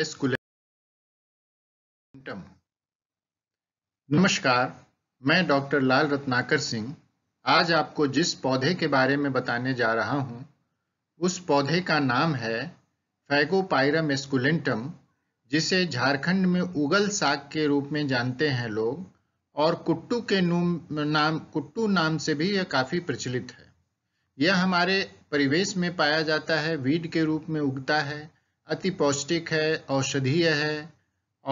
एस्कुलेटम नमस्कार मैं डॉक्टर लाल रत्नाकर सिंह आज आपको जिस पौधे के बारे में बताने जा रहा हूं, उस पौधे का नाम है फैगोपायरम एस्कुलेंटम जिसे झारखंड में उगल साग के रूप में जानते हैं लोग और कुट्टू के नाम कुट्टू नाम से भी यह काफ़ी प्रचलित है यह हमारे परिवेश में पाया जाता है वीड के रूप में उगता है अति पौष्टिक है औषधीय है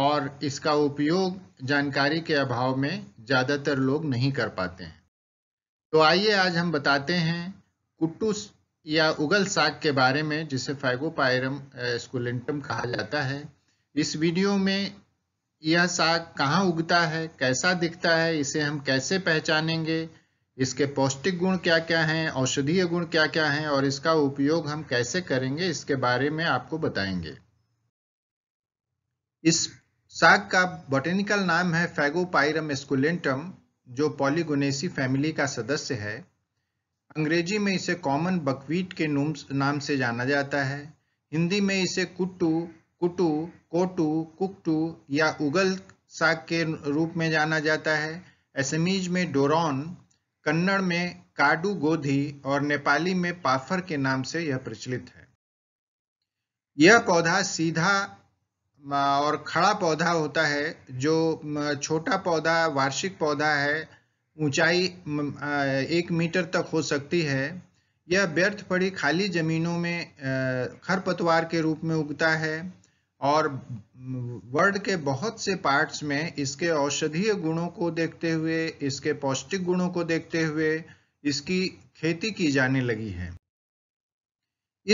और इसका उपयोग जानकारी के अभाव में ज़्यादातर लोग नहीं कर पाते हैं तो आइए आज हम बताते हैं कुट्टू या उगल साग के बारे में जिसे फाइगोपायरम स्कुलेंटम कहा जाता है इस वीडियो में यह साग कहाँ उगता है कैसा दिखता है इसे हम कैसे पहचानेंगे इसके पौष्टिक गुण क्या क्या हैं औषधीय गुण क्या क्या हैं और इसका उपयोग हम कैसे करेंगे इसके बारे में आपको बताएंगे इस साग का बॉटेनिकल नाम है फैगोपाइरम एस्कुलेंटम जो पॉलीगोनेसी फैमिली का सदस्य है अंग्रेजी में इसे कॉमन बकवीट के नाम से जाना जाता है हिंदी में इसे कुट्टू कुटू कोटू कुकटू या उगल साग के रूप में जाना जाता है एसमीज में डोरॉन कन्नड़ में काडू गोधी और नेपाली में पाफर के नाम से यह प्रचलित है यह पौधा सीधा और खड़ा पौधा होता है जो छोटा पौधा वार्षिक पौधा है ऊंचाई एक मीटर तक हो सकती है यह व्यर्थ पड़ी खाली जमीनों में खरपतवार के रूप में उगता है और वर्ड के बहुत से पार्ट्स में इसके औषधीय गुणों को देखते हुए इसके पौष्टिक गुणों को देखते हुए इसकी खेती की जाने लगी है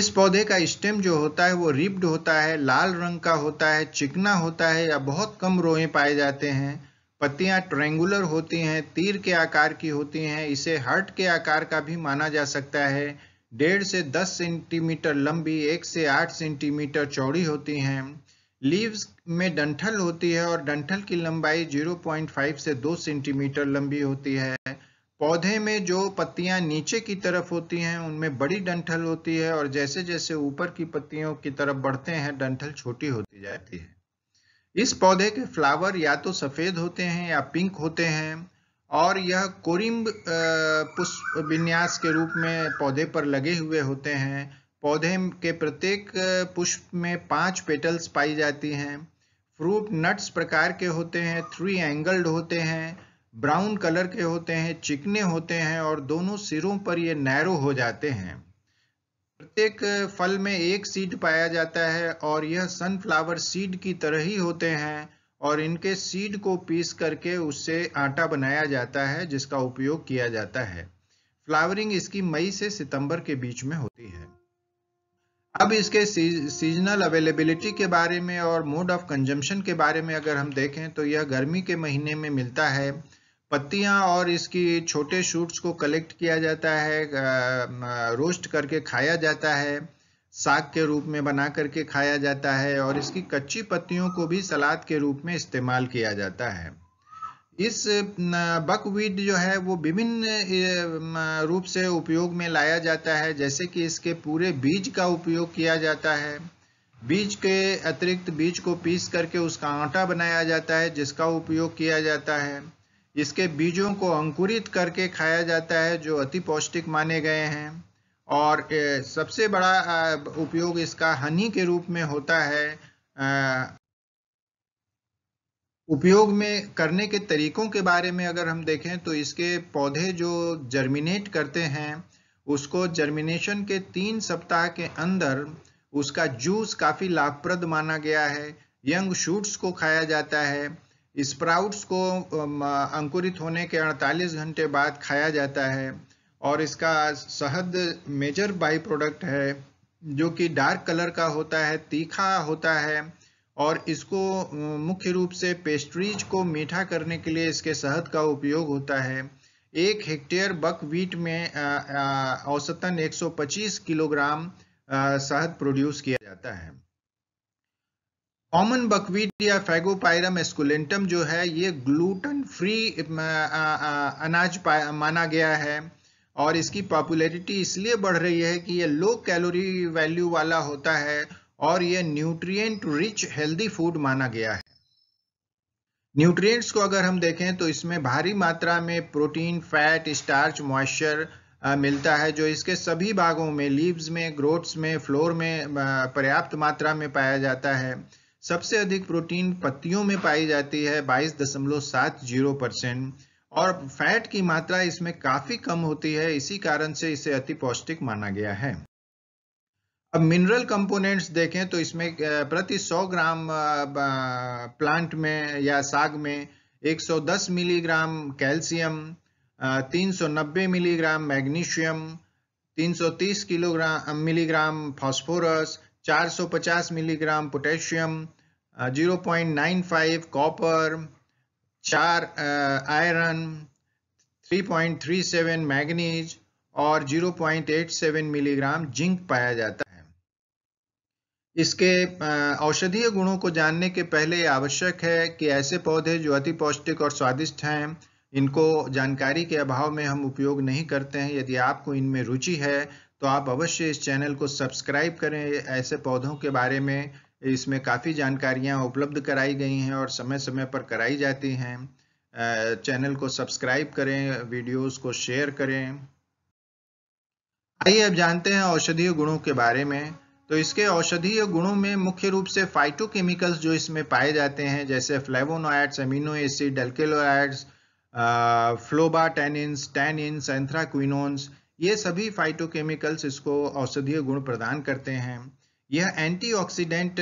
इस पौधे का स्टेम जो होता है वो रिप्ड होता है लाल रंग का होता है चिकना होता है या बहुत कम रोए पाए जाते हैं पत्तियां ट्रेंगुलर होती हैं तीर के आकार की होती हैं इसे हर्ट के आकार का भी माना जा सकता है डेढ़ से दस सेंटीमीटर लंबी एक से आठ सेंटीमीटर चौड़ी होती हैं लीव्स में डंठल होती है और डंठल की लंबाई 0.5 से 2 सेंटीमीटर लंबी होती है पौधे में जो पत्तियां नीचे की तरफ होती हैं उनमें बड़ी डंठल होती है और जैसे जैसे ऊपर की पत्तियों की तरफ बढ़ते हैं डंठल छोटी होती जाती है इस पौधे के फ्लावर या तो सफ़ेद होते हैं या पिंक होते हैं और यह कोरिम्ब पुष्प विन्यास के रूप में पौधे पर लगे हुए होते हैं पौधे के प्रत्येक पुष्प में पांच पेटल्स पाई जाती हैं फ्रूट नट्स प्रकार के होते हैं थ्री एंगल्ड होते हैं ब्राउन कलर के होते हैं चिकने होते हैं और दोनों सिरों पर ये नैरो हो जाते हैं प्रत्येक फल में एक सीड पाया जाता है और यह सनफ्लावर सीड की तरह ही होते हैं और इनके सीड को पीस करके उससे आटा बनाया जाता है जिसका उपयोग किया जाता है फ्लावरिंग इसकी मई से सितंबर के बीच में होती है अब इसके सीजनल अवेलेबिलिटी के बारे में और मोड ऑफ कंजम्पशन के बारे में अगर हम देखें तो यह गर्मी के महीने में मिलता है पत्तियां और इसकी छोटे शूट्स को कलेक्ट किया जाता है रोस्ट करके खाया जाता है साग के रूप में बना करके खाया जाता है और इसकी कच्ची पत्तियों को भी सलाद के रूप में इस्तेमाल किया जाता है इस बकवीट जो है वो विभिन्न रूप से उपयोग में लाया जाता है जैसे कि इसके पूरे बीज का उपयोग किया जाता है बीज के अतिरिक्त बीज को पीस करके उसका आटा बनाया जाता है जिसका उपयोग किया जाता है इसके बीजों को अंकुरित करके खाया जाता है जो अति पौष्टिक माने गए हैं और सबसे बड़ा उपयोग इसका हनी के रूप में होता है उपयोग में करने के तरीकों के बारे में अगर हम देखें तो इसके पौधे जो जर्मिनेट करते हैं उसको जर्मिनेशन के तीन सप्ताह के अंदर उसका जूस काफ़ी लाभप्रद माना गया है यंग शूट्स को खाया जाता है स्प्राउट्स को अंकुरित होने के 48 घंटे बाद खाया जाता है और इसका शहद मेजर बाई प्रोडक्ट है जो कि डार्क कलर का होता है तीखा होता है और इसको मुख्य रूप से पेस्ट्रीज को मीठा करने के लिए इसके शहद का उपयोग होता है एक हेक्टेयर बक वीट में औसतन 125 किलोग्राम शहद प्रोड्यूस किया जाता है कॉमन बकवीट या फैगोपायरम एस्कुलेंटम जो है ये ग्लूटन फ्री अनाज माना गया है और इसकी पॉपुलैरिटी इसलिए बढ़ रही है कि ये लो कैलोरी वैल्यू वाला होता है और ये न्यूट्रिएंट रिच हेल्दी फूड माना गया है न्यूट्रिएंट्स को अगर हम देखें तो इसमें भारी मात्रा में प्रोटीन फैट स्टार्च मॉइस्चर मिलता है जो इसके सभी भागों में लीव्स में ग्रोथ्स में फ्लोर में पर्याप्त मात्रा में पाया जाता है सबसे अधिक प्रोटीन पत्तियों में पाई जाती है बाईस दशमलव सात जीरो परसेंट और फैट की मात्रा इसमें काफी कम होती है इसी कारण से इसे अति पौष्टिक माना गया है अब मिनरल कंपोनेंट्स देखें तो इसमें प्रति 100 ग्राम प्लांट में या साग में 110 milligram calcium 390 milligram magnesium 330 kilogram milligram phosphorus 450 milligram potassium 0.95 copper चार आयरन 3.37 मैग्नीज और 0.87 मिलीग्राम जिंक पाया जाता है इसके औषधीय गुणों को जानने के पहले आवश्यक है कि ऐसे पौधे जो अति पौष्टिक और स्वादिष्ट हैं इनको जानकारी के अभाव में हम उपयोग नहीं करते हैं यदि आपको इनमें रुचि है तो आप अवश्य इस चैनल को सब्सक्राइब करें ऐसे पौधों के बारे में इसमें काफ़ी जानकारियाँ उपलब्ध कराई गई हैं और समय समय पर कराई जाती हैं चैनल को सब्सक्राइब करें वीडियोस को शेयर करें आइए अब जानते हैं औषधीय गुणों के बारे में तो इसके औषधीय गुणों में मुख्य रूप से फाइटोकेमिकल्स जो इसमें पाए जाते हैं जैसे flavonoids amino acid alkaloids phlobatannins tannins anthraquinones ये सभी फाइटोकेमिकल्स इसको औषधीय गुण प्रदान करते हैं यह एंटीऑक्सीडेंट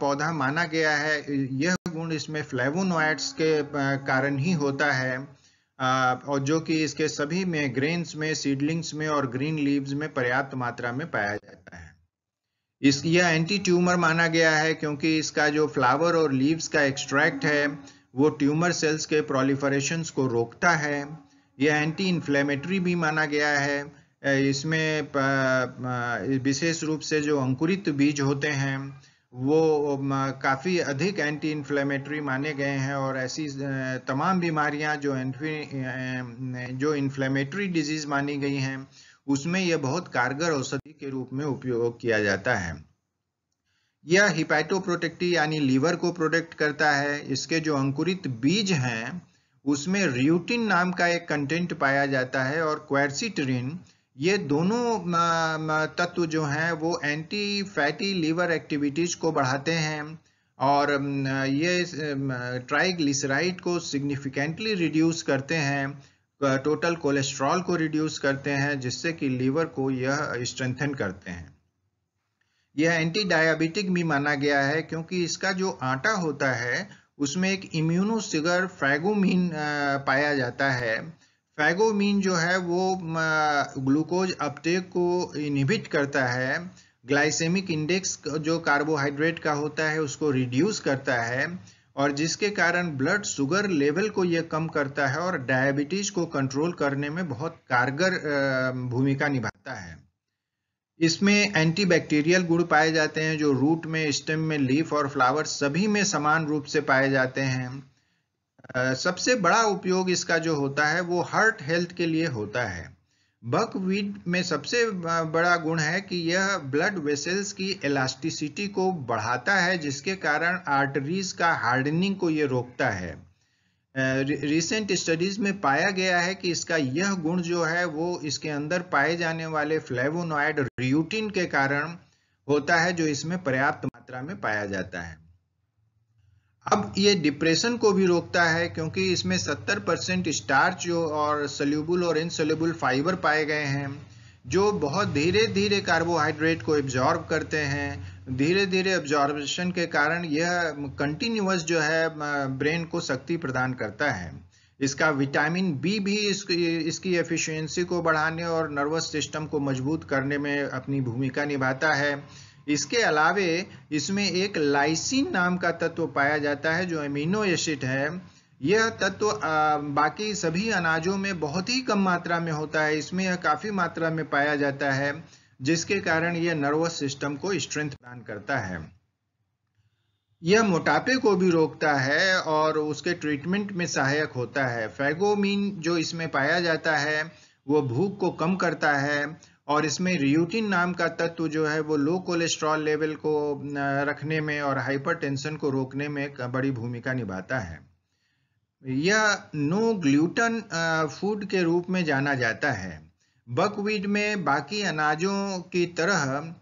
पौधा माना गया है यह गुण इसमें फ्लेवोनोइड्स के कारण ही होता है और जो कि इसके सभी में ग्रेन्स में सीडलिंग्स में और ग्रीन लीव्स में पर्याप्त मात्रा में पाया जाता है इस यह एंटी ट्यूमर माना गया है क्योंकि इसका जो फ्लावर और लीव्स का एक्सट्रैक्ट है वो ट्यूमर सेल्स के प्रोलिफरेशन को रोकता है यह एंटी इन्फ्लेमेटरी भी माना गया है इसमें विशेष रूप से जो अंकुरित बीज होते हैं वो काफ़ी अधिक एंटी इन्फ्लेमेटरी माने गए हैं और ऐसी तमाम बीमारियां जो जो इन्फ्लेमेटरी डिजीज़ मानी गई हैं उसमें यह बहुत कारगर औषधि के रूप में उपयोग किया जाता है यह हिपैटोप्रोटेक्टिव यानी लीवर को प्रोटेक्ट करता है इसके जो अंकुरित बीज हैं उसमें र्यूटिन नाम का एक कंटेंट पाया जाता है और क्वेरसिटरिन ये दोनों तत्व जो हैं वो एंटी फैटी लीवर एक्टिविटीज़ को बढ़ाते हैं और ये ट्राइग्लिसराइड को सिग्निफिकेंटली रिड्यूस करते हैं टोटल कोलेस्ट्रॉल को रिड्यूस करते हैं जिससे कि लीवर को यह स्ट्रेंथन करते हैं यह एंटी डायबिटिक भी माना गया है क्योंकि इसका जो आटा होता है उसमें एक इम्यूनो सिगर पाया जाता है फैगोमीन जो है वो ग्लूकोज अपटेक को इनहिबिट करता है ग्लाइसेमिक इंडेक्स जो कार्बोहाइड्रेट का होता है उसको रिड्यूस करता है और जिसके कारण ब्लड शुगर लेवल को ये कम करता है और डायबिटीज को कंट्रोल करने में बहुत कारगर भूमिका निभाता है इसमें एंटीबैक्टीरियल गुण पाए जाते हैं जो रूट में स्टेम में लीफ और फ्लावर सभी में समान रूप से पाए जाते हैं सबसे बड़ा उपयोग इसका जो होता है वो हार्ट हेल्थ के लिए होता है बकवीट में सबसे बड़ा गुण है कि यह ब्लड वेसल्स की इलास्टिसिटी को बढ़ाता है जिसके कारण आर्टरीज का हार्डनिंग को यह रोकता है रिसेंट स्टडीज में पाया गया है कि इसका यह गुण जो है वो इसके अंदर पाए जाने वाले फ्लेवोनॉइड रियूटिन के कारण होता है जो इसमें पर्याप्त मात्रा में पाया जाता है अब ये डिप्रेशन को भी रोकता है क्योंकि इसमें 70 परसेंट स्टार्च और सल्यूबुल और इनसल्यूबल फाइबर पाए गए हैं जो बहुत धीरे धीरे कार्बोहाइड्रेट को एब्जॉर्ब करते हैं धीरे धीरे एब्जॉर्बेशन के कारण यह कंटिन्यूस जो है ब्रेन को शक्ति प्रदान करता है इसका विटामिन बी भी इसकी इसकी एफिशिएंसी को बढ़ाने और नर्वस सिस्टम को मजबूत करने में अपनी भूमिका निभाता है इसके अलावे इसमें एक लाइसिन नाम का तत्व पाया जाता है जो अमीनो एसिड है यह तत्व बाकी सभी अनाजों में बहुत ही कम मात्रा में होता है इसमें यह काफ़ी मात्रा में पाया जाता है जिसके कारण यह नर्वस सिस्टम को स्ट्रेंथ प्रदान करता है यह मोटापे को भी रोकता है और उसके ट्रीटमेंट में सहायक होता है फैगोमीन जो इसमें पाया जाता है वो भूख को कम करता है और इसमें रियूटिन नाम का तत्व जो है वो लो कोलेस्ट्रॉल लेवल को रखने में और हाइपरटेंशन को रोकने में बड़ी भूमिका निभाता है यह नो ग्लूटन फूड के रूप में जाना जाता है बकवीट में बाकी अनाजों की तरह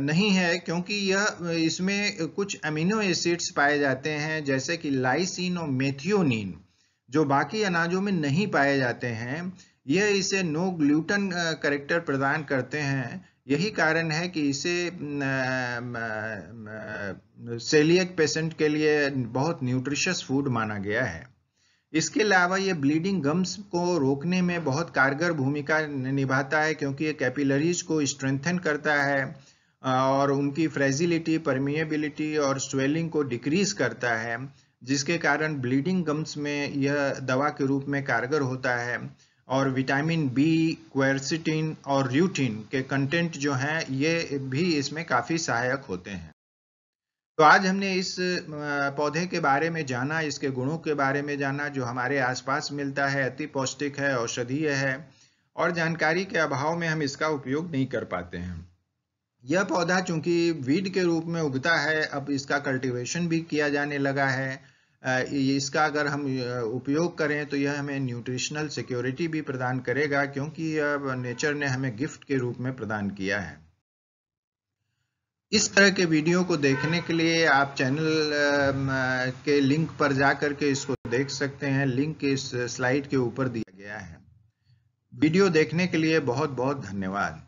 नहीं है क्योंकि यह इसमें कुछ अमीनो एसिड्स पाए जाते हैं जैसे कि लाइसिन और मेथियोनिन जो बाकी अनाजों में नहीं पाए जाते हैं यह इसे नो ग्लूटन करेक्टर प्रदान करते हैं यही कारण है कि इसे सेलियक पेशेंट के लिए बहुत न्यूट्रिशियस फूड माना गया है इसके अलावा ये ब्लीडिंग गम्स को रोकने में बहुत कारगर भूमिका निभाता है क्योंकि ये कैपिलरीज को स्ट्रेंथन करता है और उनकी फ्रेजिलिटी परमिएबिलिटी और स्वेलिंग को डिक्रीज करता है जिसके कारण ब्लीडिंग गम्स में यह दवा के रूप में कारगर होता है और विटामिन बी क्वेरसिटिन और र्यूटिन के कंटेंट जो हैं ये भी इसमें काफ़ी सहायक होते हैं तो आज हमने इस पौधे के बारे में जाना इसके गुणों के बारे में जाना जो हमारे आसपास मिलता है अति पौष्टिक है औषधीय है और जानकारी के अभाव में हम इसका उपयोग नहीं कर पाते हैं यह पौधा चूंकि वीड के रूप में उगता है अब इसका कल्टीवेशन भी किया जाने लगा है इसका अगर हम उपयोग करें तो यह हमें न्यूट्रिशनल सिक्योरिटी भी प्रदान करेगा क्योंकि यह नेचर ने हमें गिफ्ट के रूप में प्रदान किया है इस तरह के वीडियो को देखने के लिए आप चैनल के लिंक पर जाकर के इसको देख सकते हैं लिंक इस स्लाइड के ऊपर दिया गया है वीडियो देखने के लिए बहुत बहुत धन्यवाद